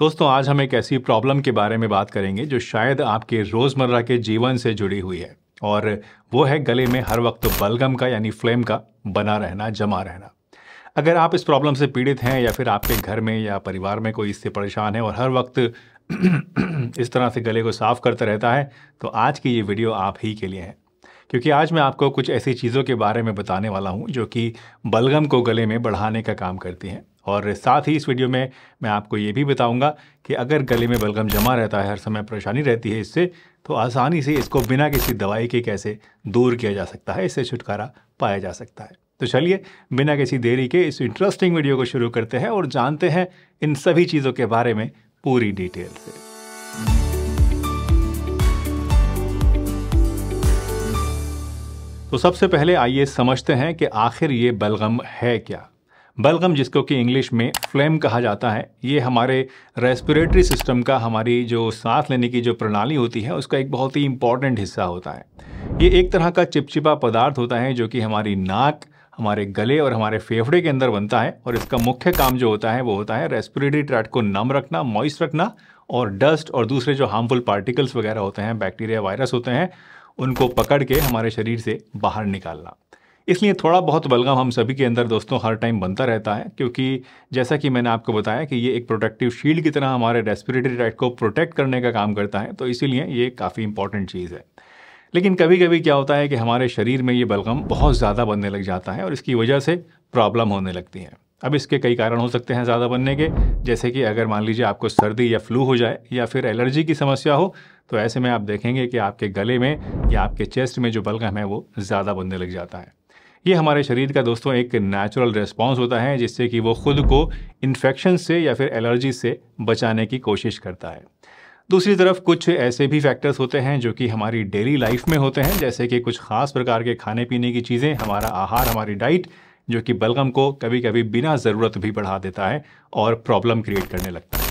दोस्तों आज हम एक ऐसी प्रॉब्लम के बारे में बात करेंगे जो शायद आपके रोज़मर्रा के जीवन से जुड़ी हुई है और वो है गले में हर वक्त बलगम का यानी फ्लेम का बना रहना जमा रहना अगर आप इस प्रॉब्लम से पीड़ित हैं या फिर आपके घर में या परिवार में कोई इससे परेशान है और हर वक्त इस तरह से गले को साफ करता रहता है तो आज की ये वीडियो आप ही के लिए है क्योंकि आज मैं आपको कुछ ऐसी चीज़ों के बारे में बताने वाला हूँ जो कि बलगम को गले में बढ़ाने का काम करती हैं और साथ ही इस वीडियो में मैं आपको ये भी बताऊंगा कि अगर गले में बलगम जमा रहता है हर समय परेशानी रहती है इससे तो आसानी से इसको बिना किसी दवाई के कैसे दूर किया जा सकता है इससे छुटकारा पाया जा सकता है तो चलिए बिना किसी देरी के इस इंटरेस्टिंग वीडियो को शुरू करते हैं और जानते हैं इन सभी चीज़ों के बारे में पूरी डिटेल से तो सबसे पहले आइए समझते हैं कि आखिर ये बलगम है क्या बलगम जिसको कि इंग्लिश में फ्लेम कहा जाता है ये हमारे रेस्पिरेटरी सिस्टम का हमारी जो सांस लेने की जो प्रणाली होती है उसका एक बहुत ही इम्पॉर्टेंट हिस्सा होता है ये एक तरह का चिपचिपा पदार्थ होता है जो कि हमारी नाक हमारे गले और हमारे फेफड़े के अंदर बनता है और इसका मुख्य काम जो होता है वो होता है रेस्पिरेटरी ट्रैक को नम रखना मॉइस्ट रखना और डस्ट और दूसरे जो हार्मफुल पार्टिकल्स वगैरह होते हैं बैक्टीरिया वायरस होते हैं उनको पकड़ के हमारे शरीर से बाहर निकालना इसलिए थोड़ा बहुत बलगम हम सभी के अंदर दोस्तों हर टाइम बनता रहता है क्योंकि जैसा कि मैंने आपको बताया कि ये एक प्रोटेक्टिव शील्ड की तरह हमारे रेस्पिरेटरी राइट को प्रोटेक्ट करने का काम करता है तो इसीलिए ये काफ़ी इंपॉर्टेंट चीज़ है लेकिन कभी कभी क्या होता है कि हमारे शरीर में ये बलगम बहुत ज़्यादा बनने लग जाता है और इसकी वजह से प्रॉब्लम होने लगती है अब इसके कई कारण हो सकते हैं ज़्यादा बनने के जैसे कि अगर मान लीजिए आपको सर्दी या फ्लू हो जाए या फिर एलर्जी की समस्या हो तो ऐसे में आप देखेंगे कि आपके गले में या आपके चेस्ट में जो बलगम है वो ज़्यादा बनने लग जाता है ये हमारे शरीर का दोस्तों एक नेचुरल रिस्पॉन्स होता है जिससे कि वो खुद को इन्फेक्शन से या फिर एलर्जी से बचाने की कोशिश करता है दूसरी तरफ कुछ ऐसे भी फैक्टर्स होते हैं जो कि हमारी डेली लाइफ में होते हैं जैसे कि कुछ ख़ास प्रकार के खाने पीने की चीज़ें हमारा आहार हमारी डाइट जो कि बलगम को कभी कभी बिना ज़रूरत भी बढ़ा देता है और प्रॉब्लम क्रिएट करने लगता है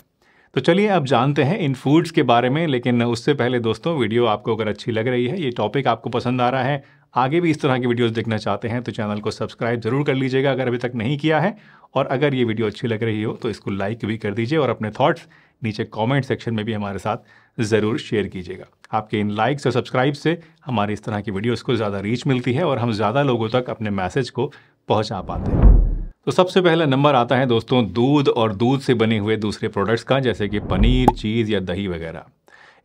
तो चलिए अब जानते हैं इन फूड्स के बारे में लेकिन उससे पहले दोस्तों वीडियो आपको अगर अच्छी लग रही है ये टॉपिक आपको पसंद आ रहा है आगे भी इस तरह की वीडियोस देखना चाहते हैं तो चैनल को सब्सक्राइब जरूर कर लीजिएगा अगर अभी तक नहीं किया है और अगर ये वीडियो अच्छी लग रही हो तो इसको लाइक भी कर दीजिए और अपने थाट्स नीचे कॉमेंट सेक्शन में भी हमारे साथ ज़रूर शेयर कीजिएगा आपके इन लाइक्स और सब्सक्राइब से हमारी इस तरह की वीडियोज़ को ज़्यादा रीच मिलती है और हम ज़्यादा लोगों तक अपने मैसेज को पहुँचा पाते हैं तो सबसे पहला नंबर आता है दोस्तों दूध और दूध से बने हुए दूसरे प्रोडक्ट्स का जैसे कि पनीर चीज़ या दही वगैरह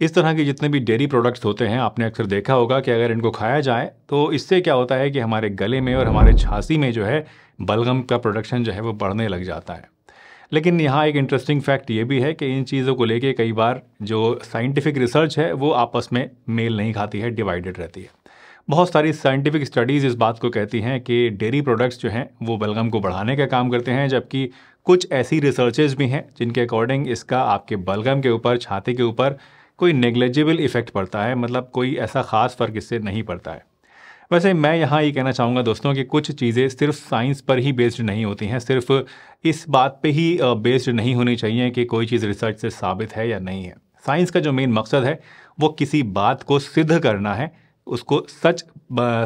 इस तरह के जितने भी डेयरी प्रोडक्ट्स होते हैं आपने अक्सर देखा होगा कि अगर इनको खाया जाए तो इससे क्या होता है कि हमारे गले में और हमारे छाती में जो है बलगम का प्रोडक्शन जो है वो बढ़ने लग जाता है लेकिन यहाँ एक इंटरेस्टिंग फैक्ट ये भी है कि इन चीज़ों को लेके कई बार जो साइंटिफिक रिसर्च है वो आपस में मेल नहीं खाती है डिवाइडेड रहती है बहुत सारी साइंटिफिक स्टडीज़ इस बात को कहती हैं कि डेयरी प्रोडक्ट्स जो हैं वो बलगम को बढ़ाने का काम करते हैं जबकि कुछ ऐसी रिसर्चेज भी हैं जिनके अकॉर्डिंग इसका आपके बलगम के ऊपर छाते के ऊपर कोई नेग्लेजिबल इफ़ेक्ट पड़ता है मतलब कोई ऐसा ख़ास फ़र्क इससे नहीं पड़ता है वैसे मैं यहाँ ये कहना चाहूँगा दोस्तों कि कुछ चीज़ें सिर्फ साइंस पर ही बेस्ड नहीं होती हैं सिर्फ इस बात पे ही बेस्ड नहीं होनी चाहिए कि कोई चीज़ रिसर्च से साबित है या नहीं है साइंस का जो मेन मकसद है वो किसी बात को सिद्ध करना है उसको सच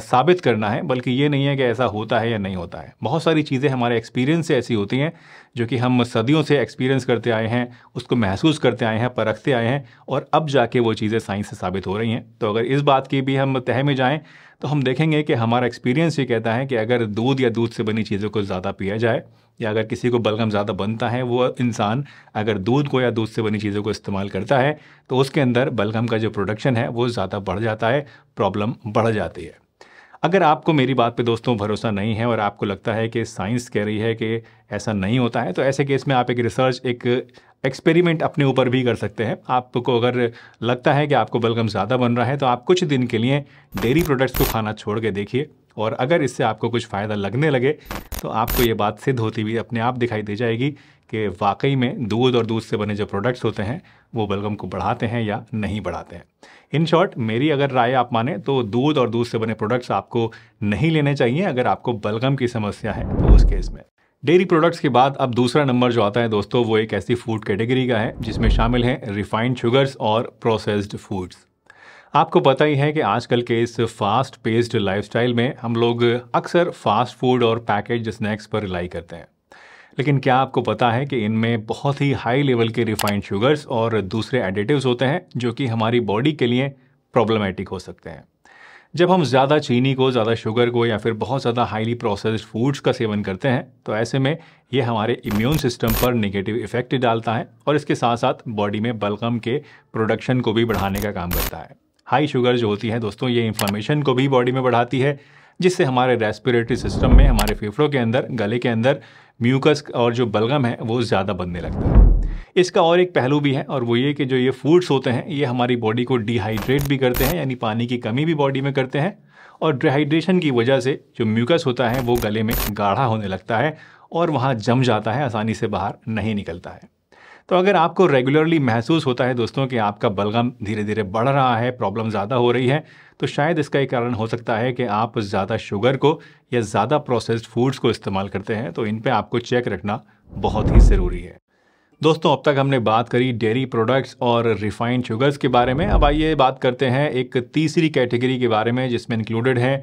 साबित करना है बल्कि ये नहीं है कि ऐसा होता है या नहीं होता है बहुत सारी चीज़ें हमारे एक्सपीरियंस से ऐसी होती हैं जो कि हम सदियों से एक्सपीरियंस करते आए हैं उसको महसूस करते आए हैं परखते आए हैं और अब जाके वो चीज़ें साइंस से साबित हो रही हैं तो अगर इस बात की भी हम तह में जाएँ तो हम देखेंगे कि हमारा एक्सपीरियंस ये कहता है कि अगर दूध या दूध से बनी चीज़ों को ज़्यादा पिया जाए या अगर किसी को बलगम ज़्यादा बनता है वो इंसान अगर दूध को या दूध से बनी चीज़ों को इस्तेमाल करता है तो उसके अंदर बलगम का जो प्रोडक्शन है वो ज़्यादा बढ़ जाता है प्रॉब्लम बढ़ जाती है अगर आपको मेरी बात पे दोस्तों भरोसा नहीं है और आपको लगता है कि साइंस कह रही है कि ऐसा नहीं होता है तो ऐसे केस में आप एक रिसर्च एक एक्सपेरिमेंट अपने ऊपर भी कर सकते हैं आपको अगर लगता है कि आपको बलगम ज़्यादा बन रहा है तो आप कुछ दिन के लिए डेयरी प्रोडक्ट्स को खाना छोड़ के देखिए और अगर इससे आपको कुछ फ़ायदा लगने लगे तो आपको ये बात सिद्ध होती हुई अपने आप दिखाई दे जाएगी कि वाकई में दूध और दूध से बने जो प्रोडक्ट्स होते हैं वो बलगम को बढ़ाते हैं या नहीं बढ़ाते हैं इन शॉर्ट मेरी अगर राय आप माने तो दूध और दूध से बने प्रोडक्ट्स आपको नहीं लेने चाहिए अगर आपको बलगम की समस्या है तो उस केस में डेयरी प्रोडक्ट्स के बाद अब दूसरा नंबर जो आता है दोस्तों वो एक ऐसी फूड कैटेगरी का है जिसमें शामिल हैं रिफाइंड शुगर्स और प्रोसेस्ड फूड्स आपको पता ही है कि आजकल के इस फास्ट पेस्ड लाइफस्टाइल में हम लोग अक्सर फास्ट फूड और पैकेज स्नैक्स पर रिलाई करते हैं लेकिन क्या आपको पता है कि इनमें बहुत ही हाई लेवल के रिफाइंड शुगर्स और दूसरे एडिटिव्स होते हैं जो कि हमारी बॉडी के लिए प्रॉब्लमेटिक हो सकते हैं जब हम ज़्यादा चीनी को ज़्यादा शुगर को या फिर बहुत ज़्यादा हाईली प्रोसेस्ड फूड्स का सेवन करते हैं तो ऐसे में ये हमारे इम्यून सिस्टम पर नेगेटिव इफेक्ट डालता है और इसके साथ साथ बॉडी में बलगम के प्रोडक्शन को भी बढ़ाने का काम करता है हाई शुगर जो होती है दोस्तों ये इन्फ्लामेशन को भी बॉडी में बढ़ाती है जिससे हमारे रेस्पिरेटरी सिस्टम में हमारे फेफड़ों के अंदर गले के अंदर म्यूकस और जो बलगम है वो ज़्यादा बनने लगता है इसका और एक पहलू भी है और वो ये कि जो ये फूड्स होते हैं ये हमारी बॉडी को डिहाइड्रेट भी करते हैं यानी पानी की कमी भी बॉडी में करते हैं और डिहाइड्रेशन की वजह से जो म्यूकस होता है वो गले में गाढ़ा होने लगता है और वहाँ जम जाता है आसानी से बाहर नहीं निकलता है तो अगर आपको रेगुलरली महसूस होता है दोस्तों कि आपका बलगम धीरे धीरे बढ़ रहा है प्रॉब्लम ज़्यादा हो रही है तो शायद इसका एक कारण हो सकता है कि आप ज़्यादा शुगर को या ज़्यादा प्रोसेस्ड फूड्स को इस्तेमाल करते हैं तो इन पर आपको चेक रखना बहुत ही ज़रूरी है दोस्तों अब तक हमने बात करी डेयरी प्रोडक्ट्स और रिफाइंड शुगर्स के बारे में अब आइए बात करते हैं एक तीसरी कैटेगरी के बारे में जिसमें इंक्लूडेड है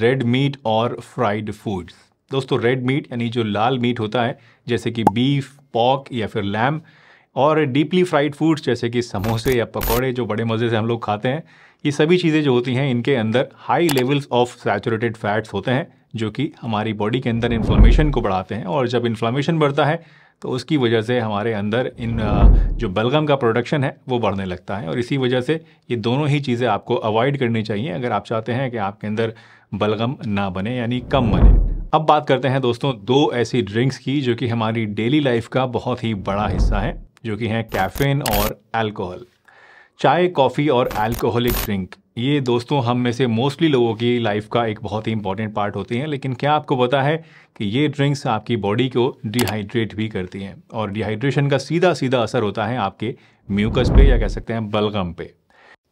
रेड मीट और फ्राइड फूड्स दोस्तों रेड मीट यानी जो लाल मीट होता है जैसे कि बीफ पॉक या फिर लैम्ब और डीपली फ्राइड फूड्स जैसे कि समोसे या पकौड़े जो बड़े मज़े से हम लोग खाते हैं ये सभी चीज़ें जो होती हैं इनके अंदर high levels of saturated fats होते हैं जो कि हमारी बॉडी के अंदर इन्फ्लामेशन को बढ़ाते हैं और जब इन्फ्लामेशन बढ़ता है तो उसकी वजह से हमारे अंदर इन जो बलगम का प्रोडक्शन है वो बढ़ने लगता है और इसी वजह से ये दोनों ही चीज़ें आपको अवॉइड करनी चाहिए अगर आप चाहते हैं कि आपके अंदर बलगम ना बने यानी कम बने अब बात करते हैं दोस्तों दो ऐसी ड्रिंक्स की जो कि हमारी डेली लाइफ का बहुत ही बड़ा हिस्सा है जो कि हैं कैफ़ीन और अल्कोहल चाय कॉफ़ी और अल्कोहलिक ड्रिंक ये दोस्तों हम में से मोस्टली लोगों की लाइफ का एक बहुत ही इंपॉर्टेंट पार्ट होती हैं लेकिन क्या आपको पता है कि ये ड्रिंक्स आपकी बॉडी को डिहाइड्रेट भी करती हैं और डिहाइड्रेशन का सीधा सीधा असर होता है आपके म्यूकस पे या कह सकते हैं बलगम पे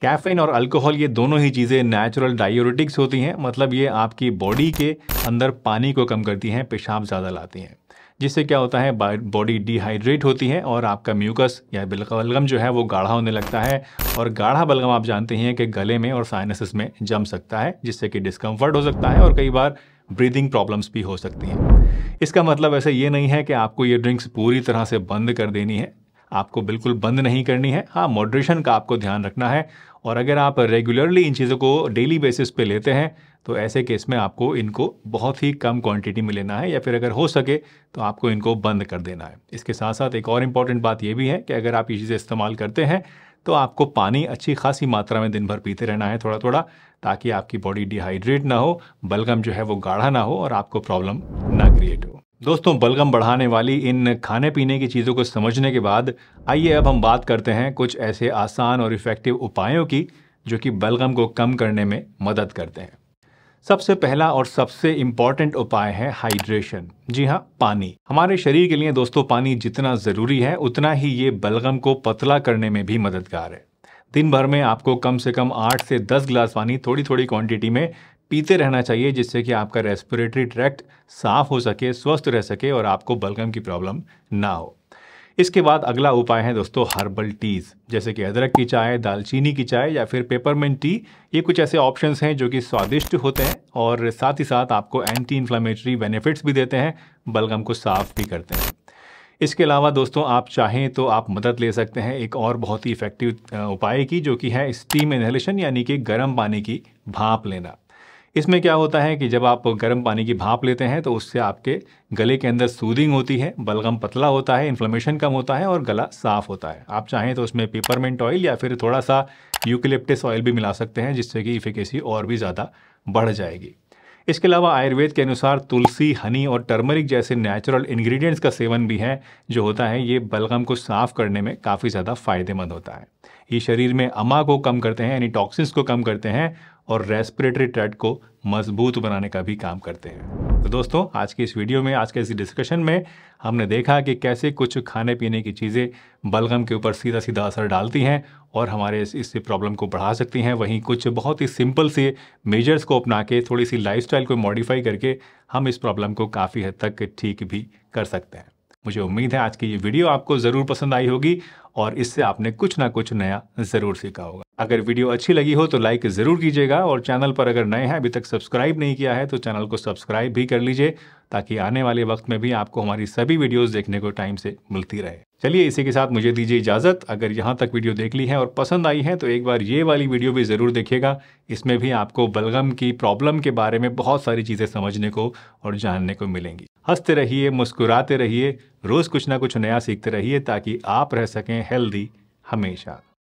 कैफीन और अल्कोहल ये दोनों ही चीज़ें नेचुरल डायोरेटिक्स होती हैं मतलब ये आपकी बॉडी के अंदर पानी को कम करती हैं पेशाब ज़्यादा लाती हैं जिससे क्या होता है बॉडी डिहाइड्रेट होती है और आपका म्यूकस या बलगम जो है वो गाढ़ा होने लगता है और गाढ़ा बलगम आप जानते हैं कि गले में और साइनसिस में जम सकता है जिससे कि डिस्कम्फर्ट हो सकता है और कई बार ब्रीदिंग प्रॉब्लम्स भी हो सकती हैं इसका मतलब ऐसा ये नहीं है कि आपको ये ड्रिंक्स पूरी तरह से बंद कर देनी है आपको बिल्कुल बंद नहीं करनी है हाँ मॉड्रेशन का आपको ध्यान रखना है और अगर आप रेगुलरली इन चीज़ों को डेली बेसिस पे लेते हैं तो ऐसे केस में आपको इनको बहुत ही कम क्वांटिटी में लेना है या फिर अगर हो सके तो आपको इनको बंद कर देना है इसके साथ साथ एक और इम्पॉर्टेंट बात यह भी है कि अगर आप ये चीज़ें इस्तेमाल करते हैं तो आपको पानी अच्छी खासी मात्रा में दिन भर पीते रहना है थोड़ा थोड़ा ताकि आपकी बॉडी डिहाइड्रेट ना हो बलगम जो है वो गाढ़ा ना हो और आपको प्रॉब्लम ना क्रिएट हो दोस्तों बलगम बढ़ाने वाली इन खाने पीने की चीज़ों को समझने के बाद आइए अब हम बात करते हैं कुछ ऐसे आसान और इफ़ेक्टिव उपायों की जो कि बलगम को कम करने में मदद करते हैं सबसे पहला और सबसे इम्पॉर्टेंट उपाय है हाइड्रेशन जी हाँ पानी हमारे शरीर के लिए दोस्तों पानी जितना ज़रूरी है उतना ही ये बलगम को पतला करने में भी मददगार है दिन भर में आपको कम से कम आठ से दस गिलास पानी थोड़ी थोड़ी क्वांटिटी में पीते रहना चाहिए जिससे कि आपका रेस्पिरेटरी ट्रैक्ट साफ हो सके स्वस्थ रह सके और आपको बलगम की प्रॉब्लम ना हो इसके बाद अगला उपाय है दोस्तों हर्बल टीज़ जैसे कि अदरक की चाय दालचीनी की चाय या फिर पेपरमेंट टी ये कुछ ऐसे ऑप्शंस हैं जो कि स्वादिष्ट होते हैं और साथ ही साथ आपको एंटी इन्फ्लामेटरी बेनिफिट्स भी देते हैं बलगम को साफ भी करते हैं इसके अलावा दोस्तों आप चाहें तो आप मदद ले सकते हैं एक और बहुत ही इफेक्टिव उपाय की जो कि है स्टीम इन्हेलेशन यानी कि गर्म पानी की भाप लेना इसमें क्या होता है कि जब आप गर्म पानी की भाप लेते हैं तो उससे आपके गले के अंदर सूदिंग होती है बलगम पतला होता है इन्फ्लेमेशन कम होता है और गला साफ होता है आप चाहें तो उसमें पेपरमेंट ऑयल या फिर थोड़ा सा यूकिलिप्टिस ऑयल भी मिला सकते हैं जिससे कि इफिकेसी और भी ज़्यादा बढ़ जाएगी इसके अलावा आयुर्वेद के अनुसार तुलसी हनी और टर्मरिक जैसे नेचुरल इंग्रेडिएंट्स का सेवन भी है जो होता है ये बलगम को साफ करने में काफ़ी ज़्यादा फायदेमंद होता है ये शरीर में अमा को कम करते हैं यानी टॉक्सिन्स को कम करते हैं और रेस्पिरेटरी ट्रैक को मजबूत बनाने का भी काम करते हैं तो दोस्तों आज के इस वीडियो में आज के इस डिस्कशन में हमने देखा कि कैसे कुछ खाने पीने की चीज़ें बलगम के ऊपर सीधा सीधा असर डालती हैं और हमारे इस इससे प्रॉब्लम को बढ़ा सकती हैं वहीं कुछ बहुत ही सिंपल से मेजर्स को अपना के थोड़ी सी लाइफस्टाइल को मॉडिफाई करके हम इस प्रॉब्लम को काफ़ी हद तक ठीक भी कर सकते हैं मुझे उम्मीद है आज की ये वीडियो आपको ज़रूर पसंद आई होगी और इससे आपने कुछ ना कुछ नया ज़रूर सीखा होगा अगर वीडियो अच्छी लगी हो तो लाइक ज़रूर कीजिएगा और चैनल पर अगर नए हैं अभी तक सब्सक्राइब नहीं किया है तो चैनल को सब्सक्राइब भी कर लीजिए ताकि आने वाले वक्त में भी आपको हमारी सभी वीडियोस देखने को टाइम से मिलती रहे चलिए इसी के साथ मुझे दीजिए इजाज़त अगर यहाँ तक वीडियो देख ली है और पसंद आई है तो एक बार ये वाली वीडियो भी ज़रूर देखिएगा इसमें भी आपको बलगम की प्रॉब्लम के बारे में बहुत सारी चीज़ें समझने को और जानने को मिलेंगी हंसते रहिए मुस्कुराते रहिए रोज़ कुछ ना कुछ नया सीखते रहिए ताकि आप रह सकें हेल्दी हमेशा